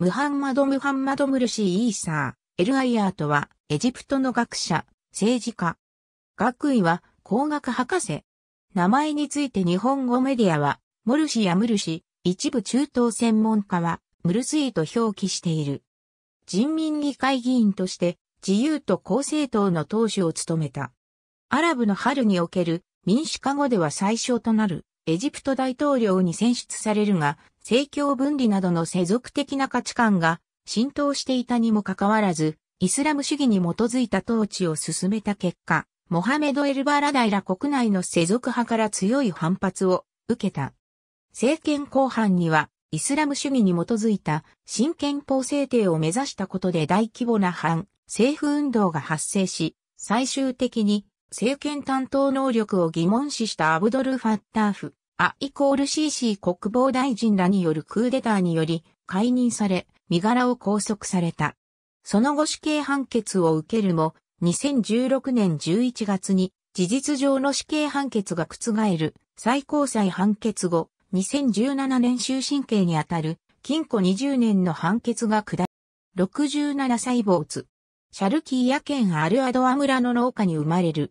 ムハンマド・ムハンマド・ムルシー・イーサー、エルアイアートは、エジプトの学者、政治家。学位は、工学博士。名前について日本語メディアは、モルシやムルシ、一部中東専門家は、ムルスイと表記している。人民議会議員として、自由と公正党の党首を務めた。アラブの春における民主化後では最小となるエジプト大統領に選出されるが、政教分離などの世俗的な価値観が浸透していたにもかかわらず、イスラム主義に基づいた統治を進めた結果、モハメド・エルバラダイら国内の世俗派から強い反発を受けた。政権後半には、イスラム主義に基づいた新憲法制定を目指したことで大規模な反政府運動が発生し、最終的に政権担当能力を疑問視したアブドル・ファッターフ、ア・イコール CC 国防大臣らによるクーデターにより解任され、身柄を拘束された。その後死刑判決を受けるも、2016年11月に事実上の死刑判決が覆る最高裁判決後、2017年終身刑にあたる禁錮20年の判決が下り、67歳没。シャルキーヤ県アルアドア村の農家に生まれる。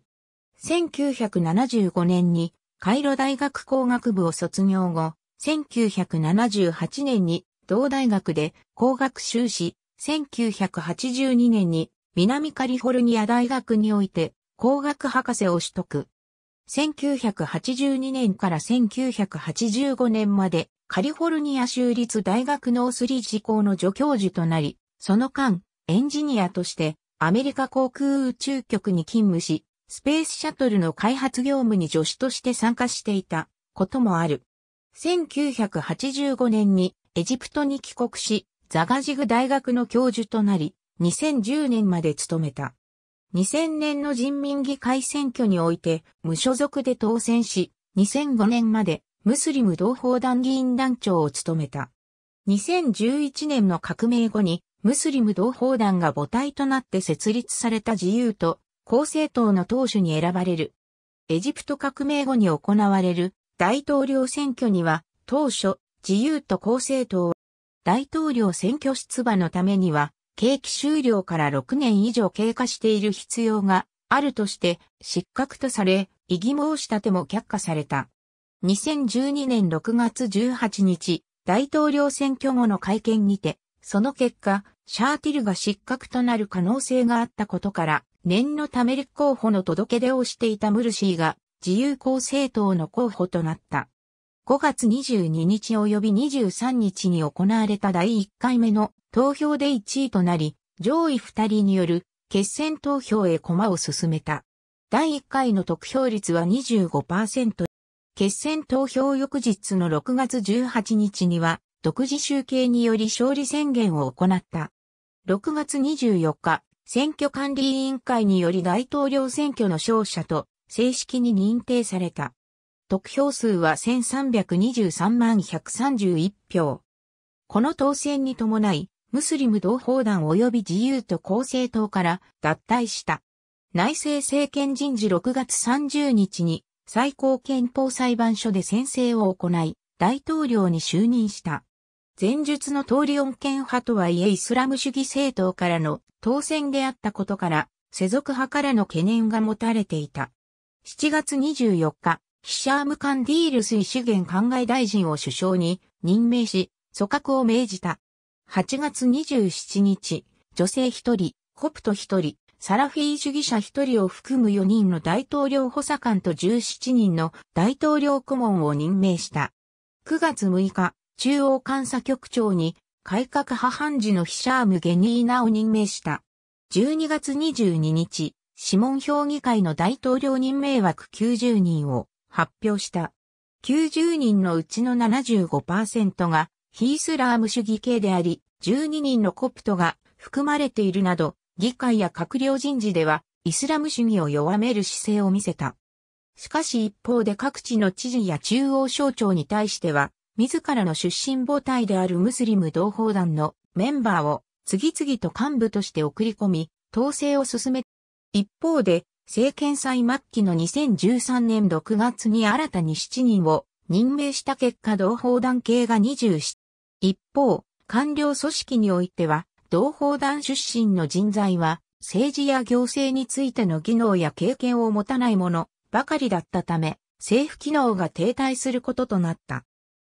1975年にカイロ大学工学部を卒業後、1978年に同大学で工学修士、1982年に南カリフォルニア大学において工学博士を取得。1982年から1985年までカリフォルニア州立大学ノースリージ校の助教授となり、その間、エンジニアとしてアメリカ航空宇宙局に勤務し、スペースシャトルの開発業務に助手として参加していたこともある。1985年にエジプトに帰国し、ザガジグ大学の教授となり、2010年まで務めた。2000年の人民議会選挙において無所属で当選し、2005年までムスリム同胞団議員団長を務めた。2011年の革命後にムスリム同胞団が母体となって設立された自由と公正党の党首に選ばれる。エジプト革命後に行われる大統領選挙には、当初、自由と公正党は、大統領選挙出馬のためには、景気終了から6年以上経過している必要があるとして失格とされ、異議申し立ても却下された。2012年6月18日、大統領選挙後の会見にて、その結果、シャーティルが失格となる可能性があったことから、念のため立候補の届け出をしていたムルシーが自由公正党の候補となった。5月22日及び23日に行われた第1回目の投票で1位となり、上位2人による決選投票へ駒を進めた。第1回の得票率は25%。決選投票翌日の6月18日には、独自集計により勝利宣言を行った。6月24日、選挙管理委員会により大統領選挙の勝者と正式に認定された。得票数は1323万131票。この当選に伴い、ムスリム同胞団及び自由と公正党から脱退した。内政政権人事6月30日に最高憲法裁判所で宣誓を行い、大統領に就任した。前述の通り恩恵派とはいえイスラム主義政党からの当選であったことから、世俗派からの懸念が持たれていた。7月24日、ヒシャーム・カンディール水資源考え大臣を首相に任命し、組閣を命じた。8月27日、女性一人、ホプト一人、サラフィー主義者一人を含む4人の大統領補佐官と17人の大統領顧問を任命した。9月6日、中央監査局長に改革派判事のヒシャーム・ゲニーナを任命した。12月22日、諮問評議会の大統領任命枠90人を発表した。90人のうちの75%がヒースラーム主義系であり、12人のコプトが含まれているなど、議会や閣僚人事ではイスラム主義を弱める姿勢を見せた。しかし一方で各地の知事や中央省庁に対しては、自らの出身母体であるムスリム同胞団のメンバーを次々と幹部として送り込み、統制を進め、一方で、政権祭末期の2013年6月に新たに7人を任命した結果同胞団系が27。一方、官僚組織においては、同胞団出身の人材は、政治や行政についての技能や経験を持たないものばかりだったため、政府機能が停滞することとなった。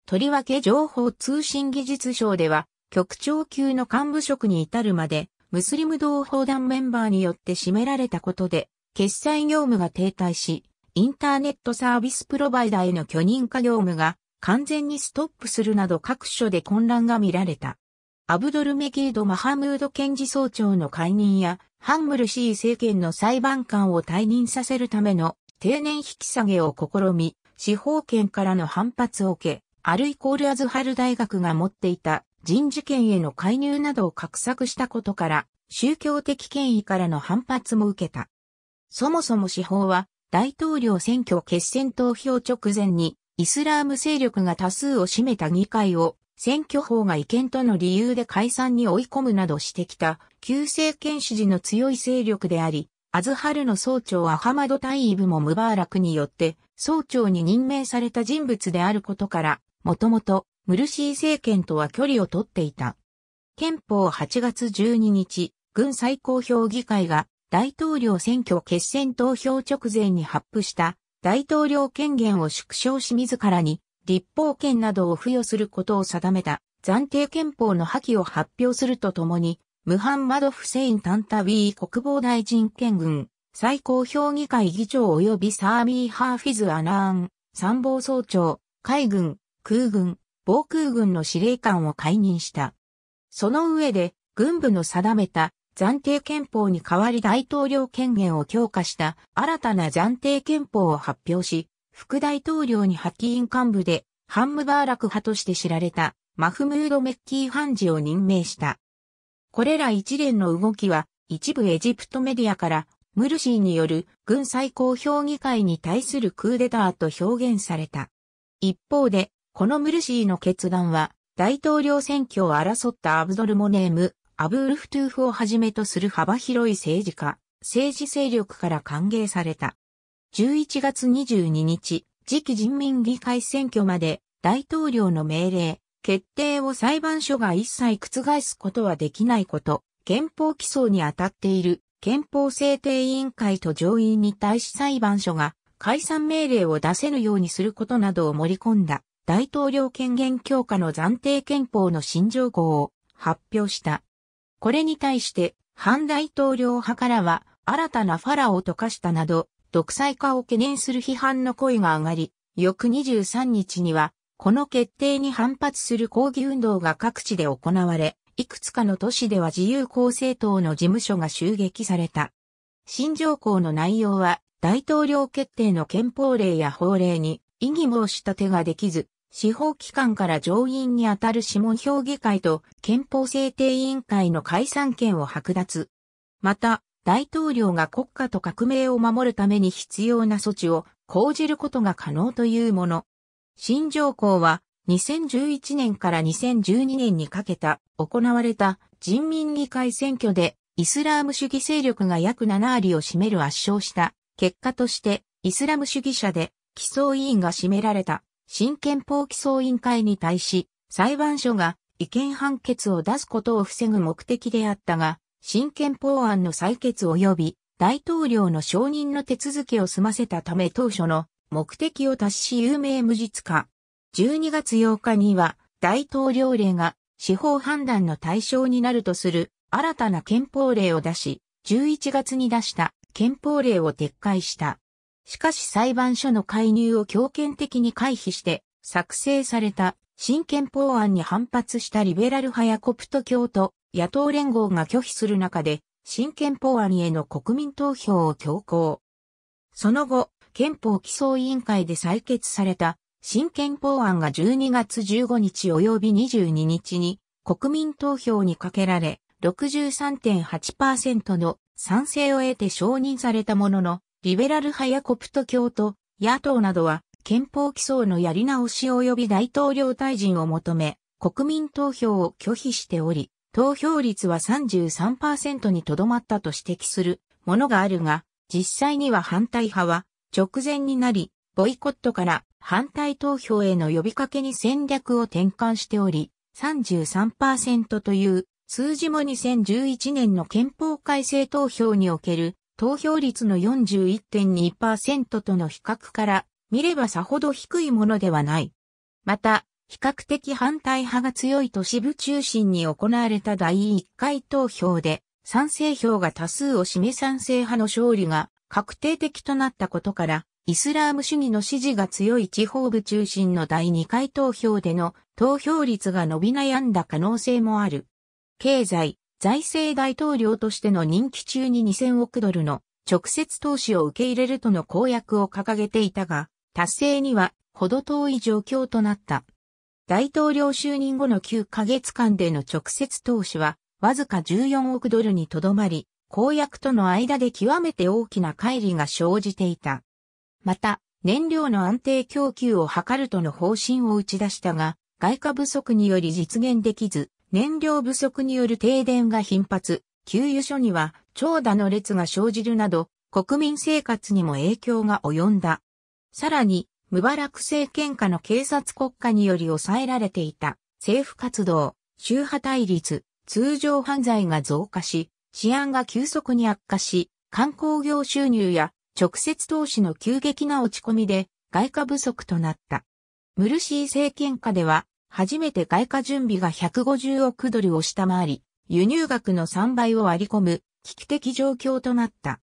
とりわけ情報通信技術省では、局長級の幹部職に至るまで、ムスリム同胞団メンバーによって占められたことで、決済業務が停滞し、インターネットサービスプロバイダーへの許認可業務が完全にストップするなど各所で混乱が見られた。アブドルメギード・マハムード検事総長の解任や、ハンムルシー政権の裁判官を退任させるための定年引き下げを試み、司法権からの反発を受け、アルイコールアズハル大学が持っていた人事権への介入などを画策したことから、宗教的権威からの反発も受けた。そもそも司法は、大統領選挙決選投票直前に、イスラーム勢力が多数を占めた議会を、選挙法が違憲との理由で解散に追い込むなどしてきた、旧政権支持の強い勢力であり、アズハルの総長アハマド・タイイブもムバーラクによって、総長に任命された人物であることから、もともとムルシー政権とは距離をとっていた。憲法8月12日、軍最高評議会が大統領選挙決選投票直前に発布した大統領権限を縮小し自らに立法権などを付与することを定めた暫定憲法の破棄を発表するとともに、ムハンマド・フセイン・タンタウィー国防大臣兼軍最高評議会議長及びサーミー・ハーフィズ・アナーン参謀総長、海軍空軍、防空軍の司令官を解任した。その上で、軍部の定めた暫定憲法に代わり大統領権限を強化した新たな暫定憲法を発表し、副大統領に派遣幹部で、ハンムバーラク派として知られた、マフムード・メッキー・ハンジを任命した。これら一連の動きは、一部エジプトメディアから、ムルシーによる軍最高評議会に対するクーデターと表現された。一方で、このムルシーの決断は、大統領選挙を争ったアブドルモネーム、アブールフトゥーフをはじめとする幅広い政治家、政治勢力から歓迎された。11月22日、次期人民議会選挙まで大統領の命令、決定を裁判所が一切覆すことはできないこと、憲法起草に当たっている憲法制定委員会と上院に対し裁判所が解散命令を出せぬようにすることなどを盛り込んだ大統領権限強化の暫定憲法の新条項を発表した。これに対して、反大統領派からは、新たなファラを溶かしたなど、独裁化を懸念する批判の声が上がり、翌23日には、この決定に反発する抗議運動が各地で行われ、いくつかの都市では自由公正党の事務所が襲撃された。新条項の内容は、大統領決定の憲法令や法令に異議申し立てができず、司法機関から上院にあたる諮問評議会と憲法制定委員会の解散権を剥奪。また、大統領が国家と革命を守るために必要な措置を講じることが可能というもの。新条項は2011年から2012年にかけた行われた人民議会選挙でイスラーム主義勢力が約7割を占める圧勝した結果としてイスラム主義者で起訴委員が占められた。新憲法起草委員会に対し、裁判所が違憲判決を出すことを防ぐ目的であったが、新憲法案の採決及び大統領の承認の手続きを済ませたため当初の目的を達し有名無実化。12月8日には大統領令が司法判断の対象になるとする新たな憲法令を出し、11月に出した憲法令を撤回した。しかし裁判所の介入を強権的に回避して作成された新憲法案に反発したリベラル派やコプト教と野党連合が拒否する中で新憲法案への国民投票を強行。その後、憲法基礎委員会で採決された新憲法案が12月15日及び22日に国民投票にかけられ63.8%の賛成を得て承認されたもののリベラル派やコプト教徒、野党などは、憲法規草のやり直し及び大統領退陣を求め、国民投票を拒否しており、投票率は33%にとどまったと指摘するものがあるが、実際には反対派は直前になり、ボイコットから反対投票への呼びかけに戦略を転換しており、33%という数字も2011年の憲法改正投票における投票率の41.2%との比較から見ればさほど低いものではない。また、比較的反対派が強い都市部中心に行われた第1回投票で、賛成票が多数を占め賛成派の勝利が確定的となったことから、イスラーム主義の支持が強い地方部中心の第2回投票での投票率が伸び悩んだ可能性もある。経済、財政大統領としての任期中に2000億ドルの直接投資を受け入れるとの公約を掲げていたが、達成にはほど遠い状況となった。大統領就任後の9ヶ月間での直接投資はわずか14億ドルにとどまり、公約との間で極めて大きな乖離が生じていた。また、燃料の安定供給を図るとの方針を打ち出したが、外貨不足により実現できず、燃料不足による停電が頻発、給油所には長蛇の列が生じるなど、国民生活にも影響が及んだ。さらに、ムバラク政権下の警察国家により抑えられていた政府活動、宗派対立、通常犯罪が増加し、治安が急速に悪化し、観光業収入や直接投資の急激な落ち込みで外貨不足となった。ムルシー政権下では初めて外貨準備が150億ドルを下回り、輸入額の3倍を割り込む危機的状況となった。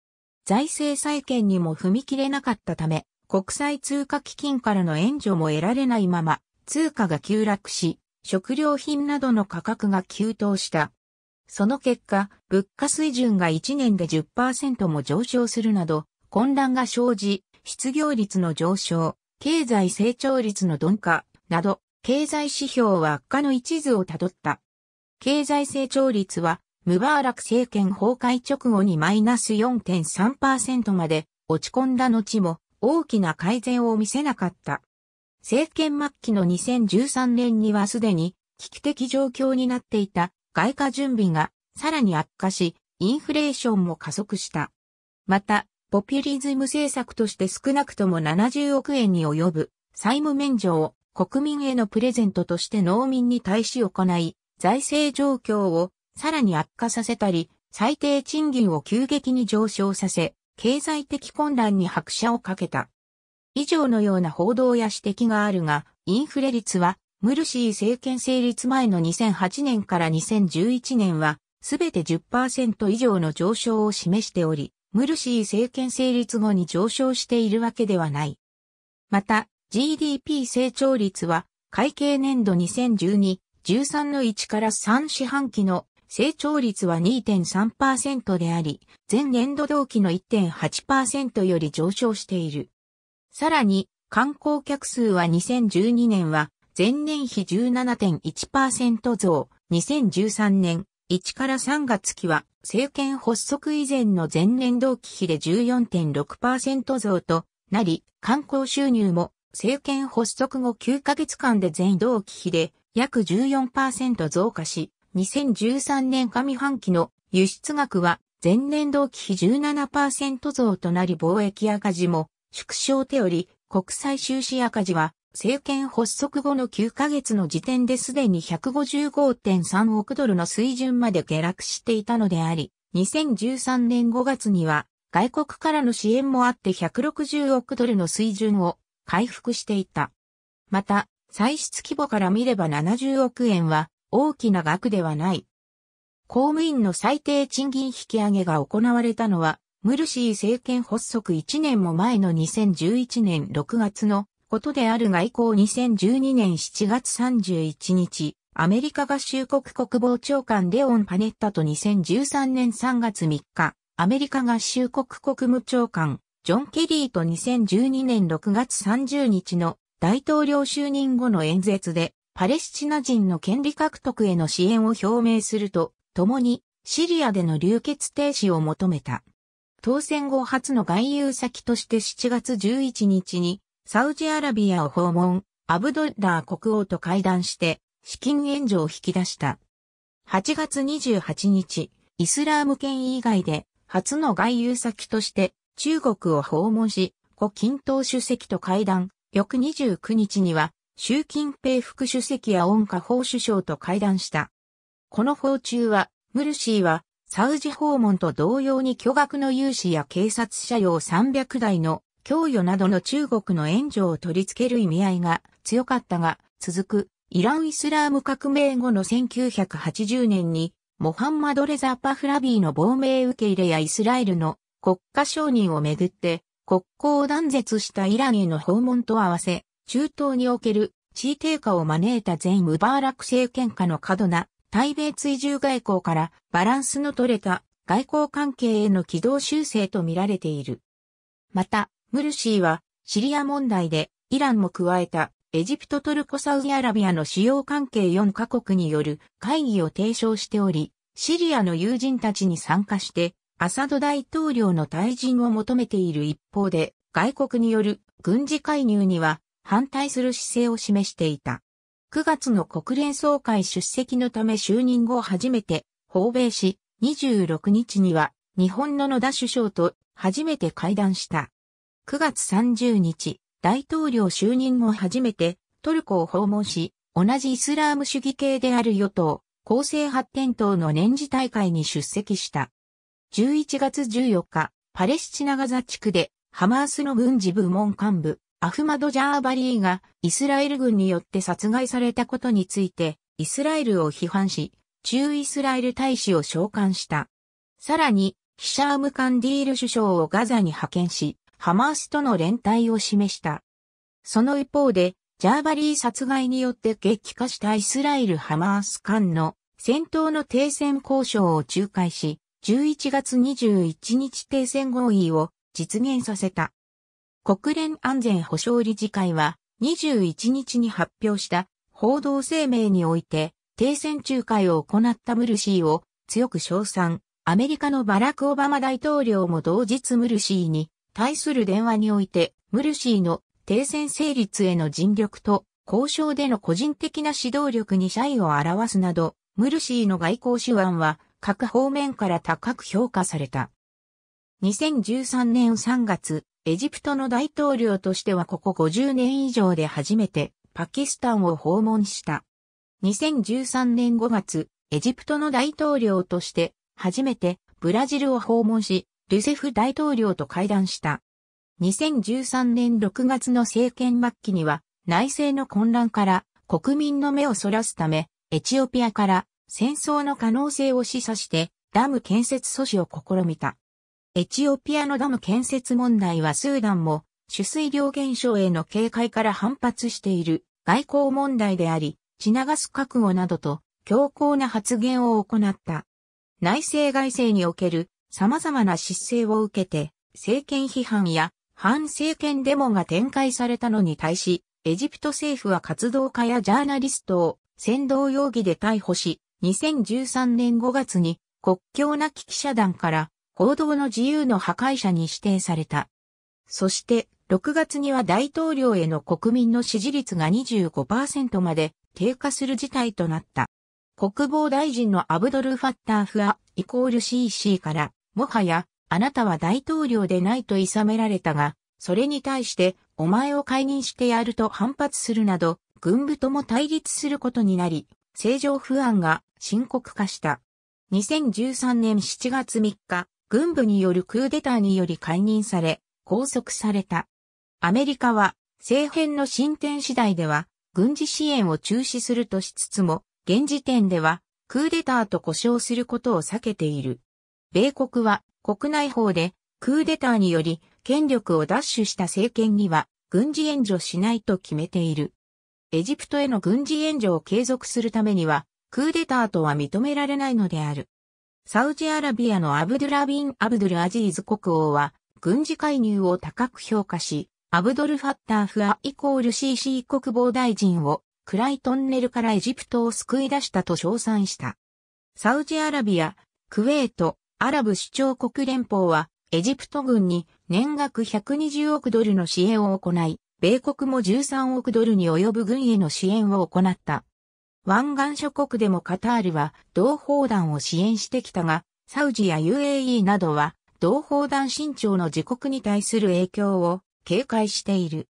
財政再建にも踏み切れなかったため、国際通貨基金からの援助も得られないまま、通貨が急落し、食料品などの価格が急騰した。その結果、物価水準が1年で10%も上昇するなど、混乱が生じ、失業率の上昇、経済成長率の鈍化、など、経済指標は悪化の一途をたどった。経済成長率は、ムバーラク政権崩壊直後にマイナス4.3%まで落ち込んだ後も大きな改善を見せなかった。政権末期の2013年にはすでに危機的状況になっていた外貨準備がさらに悪化し、インフレーションも加速した。また、ポピュリズム政策として少なくとも70億円に及ぶ債務免除を国民へのプレゼントとして農民に対し行い、財政状況をさらに悪化させたり、最低賃金を急激に上昇させ、経済的混乱に拍車をかけた。以上のような報道や指摘があるが、インフレ率は、ムルシー政権成立前の2008年から2011年は、すべて10%以上の上昇を示しており、ムルシー政権成立後に上昇しているわけではない。また、GDP 成長率は会計年度2012、13の1から3四半期の成長率は2.3%であり、前年度同期の1.8%より上昇している。さらに、観光客数は2012年は前年比17.1%増、2013年1から3月期は政権発足以前の前年同期比で14.6%増となり、観光収入も政権発足後9ヶ月間で全同期比で約14%増加し、2013年上半期の輸出額は前年同期比17%増となり貿易赤字も縮小手より国際収支赤字は政権発足後の9ヶ月の時点ですでに155.3億ドルの水準まで下落していたのであり、2013年5月には外国からの支援もあって160億ドルの水準を回復していた。また、歳出規模から見れば70億円は大きな額ではない。公務員の最低賃金引き上げが行われたのは、ムルシー政権発足1年も前の2011年6月のことであるが以降2012年7月31日、アメリカ合衆国国防長官レオン・パネッタと2013年3月3日、アメリカ合衆国国務長官ジョン・ケリーと2012年6月30日の大統領就任後の演説で、パレスチナ人の権利獲得への支援を表明すると、共にシリアでの流血停止を求めた。当選後初の外遊先として7月11日に、サウジアラビアを訪問、アブドッラー国王と会談して、資金援助を引き出した。8月28日、イスラーム圏以外で初の外遊先として中国を訪問し、胡錦涛主席と会談、翌29日には、習近平副主席や温家宝首相と会談した。この訪中は、ムルシーは、サウジ訪問と同様に巨額の融資や警察車両300台の供与などの中国の援助を取り付ける意味合いが強かったが、続くイラン・イスラーム革命後の1980年に、モハンマド・レザ・パフラビーの亡命受け入れやイスラエルの国家承認をめぐって国交を断絶したイランへの訪問と合わせ、中東における地位低下を招いた前ムバーラク政権下の過度な対米追従外交からバランスの取れた外交関係への軌道修正と見られている。また、ムルシーはシリア問題でイランも加えたエジプトトルコサウジアラビアの主要関係4カ国による会議を提唱しており、シリアの友人たちに参加してアサド大統領の退陣を求めている一方で、外国による軍事介入には反対する姿勢を示していた。9月の国連総会出席のため就任後初めて訪米し、26日には日本の野田首相と初めて会談した。9月30日、大統領就任後初めてトルコを訪問し、同じイスラーム主義系である与党、公正発展党の年次大会に出席した。11月14日、パレスチナガザ地区で、ハマースの軍事部門幹部、アフマド・ジャーバリーが、イスラエル軍によって殺害されたことについて、イスラエルを批判し、中イスラエル大使を召喚した。さらに、ヒシャーム・カンディール首相をガザに派遣し、ハマースとの連帯を示した。その一方で、ジャーバリー殺害によって激化したイスラエル・ハマース間の戦闘の停戦交渉を仲介し、11月21日停戦合意を実現させた。国連安全保障理事会は21日に発表した報道声明において停戦仲介を行ったムルシーを強く称賛。アメリカのバラク・オバマ大統領も同日ムルシーに対する電話においてムルシーの停戦成立への尽力と交渉での個人的な指導力に謝意を表すなどムルシーの外交手腕は各方面から高く評価された。2013年3月、エジプトの大統領としてはここ50年以上で初めてパキスタンを訪問した。2013年5月、エジプトの大統領として初めてブラジルを訪問し、ルセフ大統領と会談した。2013年6月の政権末期には内政の混乱から国民の目をそらすため、エチオピアから戦争の可能性を示唆してダム建設阻止を試みた。エチオピアのダム建設問題はスーダンも取水量減少への警戒から反発している外交問題であり、血流す覚悟などと強硬な発言を行った。内政外政における様々な失勢を受けて政権批判や反政権デモが展開されたのに対し、エジプト政府は活動家やジャーナリストを先導容疑で逮捕し、2013年5月に国境なき記者団から報道の自由の破壊者に指定された。そして6月には大統領への国民の支持率が25%まで低下する事態となった。国防大臣のアブドル・ファッター・フア、イコール CC から、もはや、あなたは大統領でないと諌められたが、それに対して、お前を解任してやると反発するなど、軍部とも対立することになり、政情不安が深刻化した。2013年7月3日、軍部によるクーデターにより解任され、拘束された。アメリカは、政変の進展次第では、軍事支援を中止するとしつつも、現時点では、クーデターと呼称することを避けている。米国は、国内法で、クーデターにより、権力を奪取した政権には、軍事援助しないと決めている。エジプトへの軍事援助を継続するためには、クーデターとは認められないのである。サウジアラビアのアブドゥラビン・アブドゥル・アジーズ国王は、軍事介入を高く評価し、アブドル・ファッター・フア・イコール CC 国防大臣を、暗いトンネルからエジプトを救い出したと称賛した。サウジアラビア、クウェート、アラブ首長国連邦は、エジプト軍に年額120億ドルの支援を行い、米国も13億ドルに及ぶ軍への支援を行った。湾岸諸国でもカタールは同砲弾を支援してきたが、サウジや UAE などは同砲弾伸長の自国に対する影響を警戒している。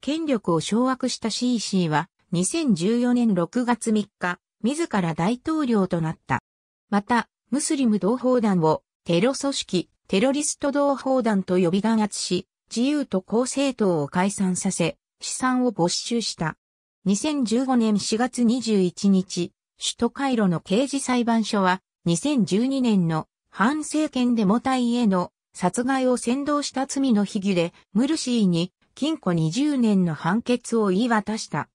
権力を掌握した CC は2014年6月3日、自ら大統領となった。また、ムスリム同胞団をテロ組織、テロリスト同胞団と呼び弾圧し、自由と公正党を解散させ、資産を没収した。2015年4月21日、首都カイロの刑事裁判所は、2012年の反政権デモ隊への殺害を先導した罪の比喩で、ムルシーに禁錮20年の判決を言い渡した。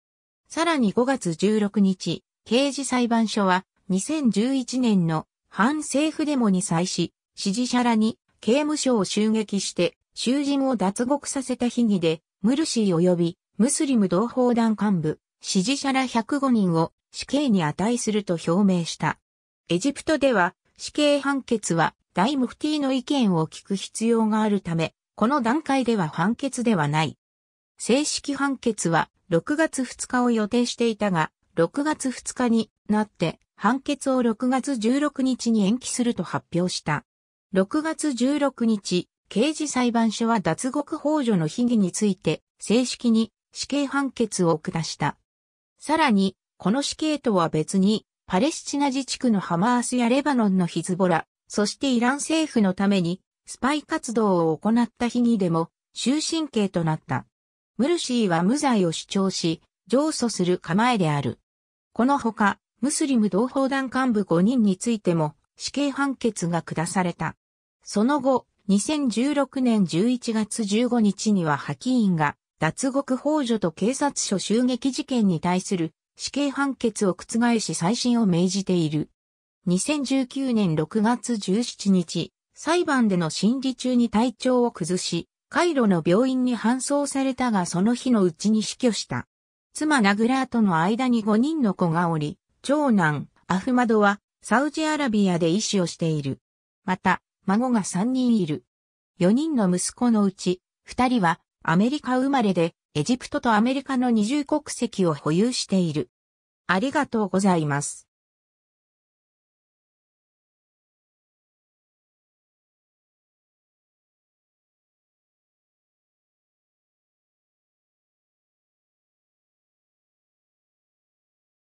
さらに5月16日、刑事裁判所は2011年の反政府デモに際し、支持者らに刑務所を襲撃して囚人を脱獄させた秘儀で、ムルシー及び、ムスリム同胞団幹部、支持者ら105人を死刑に値すると表明した。エジプトでは死刑判決は大ムフティの意見を聞く必要があるため、この段階では判決ではない。正式判決は6月2日を予定していたが、6月2日になって判決を6月16日に延期すると発表した。6月16日、刑事裁判所は脱獄法助の被疑について正式に死刑判決を下した。さらに、この死刑とは別に、パレスチナ自治区のハマースやレバノンのヒズボラ、そしてイラン政府のために、スパイ活動を行った被疑でも、終身刑となった。ムルシーは無罪を主張し、上訴する構えである。このほか、ムスリム同胞団幹部5人についても死刑判決が下された。その後、2016年11月15日にはハキーンが脱獄法助と警察署襲撃事件に対する死刑判決を覆し再審を命じている。2019年6月17日、裁判での審理中に体調を崩し、カイロの病院に搬送されたがその日のうちに死去した。妻ナグラーとの間に5人の子がおり、長男、アフマドはサウジアラビアで医師をしている。また、孫が3人いる。4人の息子のうち、2人はアメリカ生まれで、エジプトとアメリカの二重国籍を保有している。ありがとうございます。